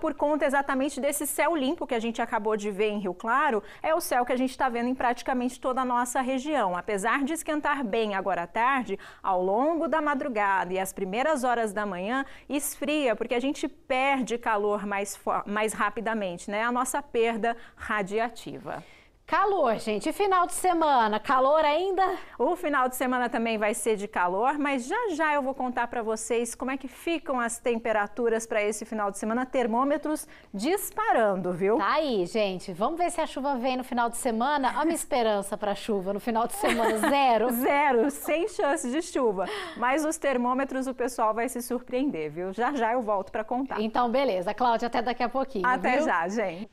por conta exatamente desse céu limpo que a gente acabou de ver em Rio Claro, é o céu que a gente está vendo em praticamente toda a nossa região. Apesar de esquentar bem agora à tarde, ao longo da madrugada e as primeiras horas da manhã, esfria, porque a gente perde calor mais, mais rapidamente, né? A nossa perda radiativa. Calor, gente. E final de semana? Calor ainda? O final de semana também vai ser de calor, mas já já eu vou contar para vocês como é que ficam as temperaturas para esse final de semana. Termômetros disparando, viu? Tá aí, gente. Vamos ver se a chuva vem no final de semana. Olha minha esperança para chuva no final de semana. Zero. Zero. Sem chance de chuva. Mas os termômetros o pessoal vai se surpreender, viu? Já já eu volto para contar. Então, beleza. Cláudia, até daqui a pouquinho. Até viu? já, gente.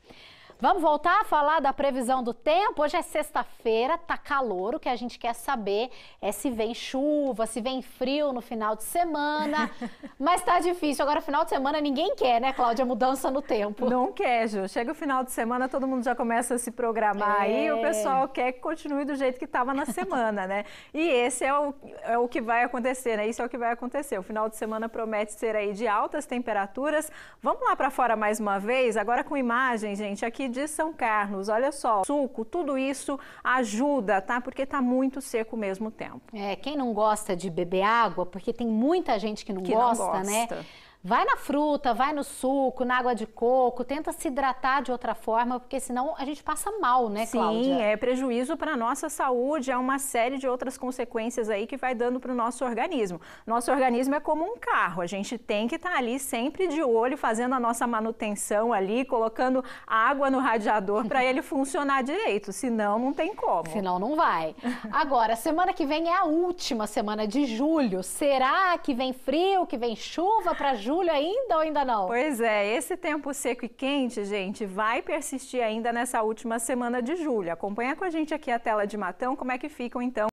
Vamos voltar a falar da previsão do tempo? Hoje é sexta-feira, tá calor. O que a gente quer saber é se vem chuva, se vem frio no final de semana. Mas tá difícil. Agora, final de semana, ninguém quer, né, Cláudia? Mudança no tempo. Não quer, Ju. Chega o final de semana, todo mundo já começa a se programar. É. E o pessoal quer que continue do jeito que estava na semana, né? E esse é o, é o que vai acontecer, né? Isso é o que vai acontecer. O final de semana promete ser aí de altas temperaturas. Vamos lá para fora mais uma vez, agora com imagem, gente, aqui de São Carlos. Olha só, suco, tudo isso ajuda, tá? Porque tá muito seco mesmo tempo. É, quem não gosta de beber água, porque tem muita gente que não, que gosta, não gosta, né? Vai na fruta, vai no suco, na água de coco, tenta se hidratar de outra forma, porque senão a gente passa mal, né, Cláudia? Sim, é prejuízo para a nossa saúde, é uma série de outras consequências aí que vai dando para o nosso organismo. Nosso organismo é como um carro, a gente tem que estar tá ali sempre de olho, fazendo a nossa manutenção ali, colocando água no radiador para ele funcionar direito, senão não tem como. Senão não vai. Agora, semana que vem é a última semana de julho. Será que vem frio, que vem chuva para julho? julho ainda ou ainda não? Pois é, esse tempo seco e quente, gente, vai persistir ainda nessa última semana de julho. Acompanha com a gente aqui a tela de Matão, como é que ficam então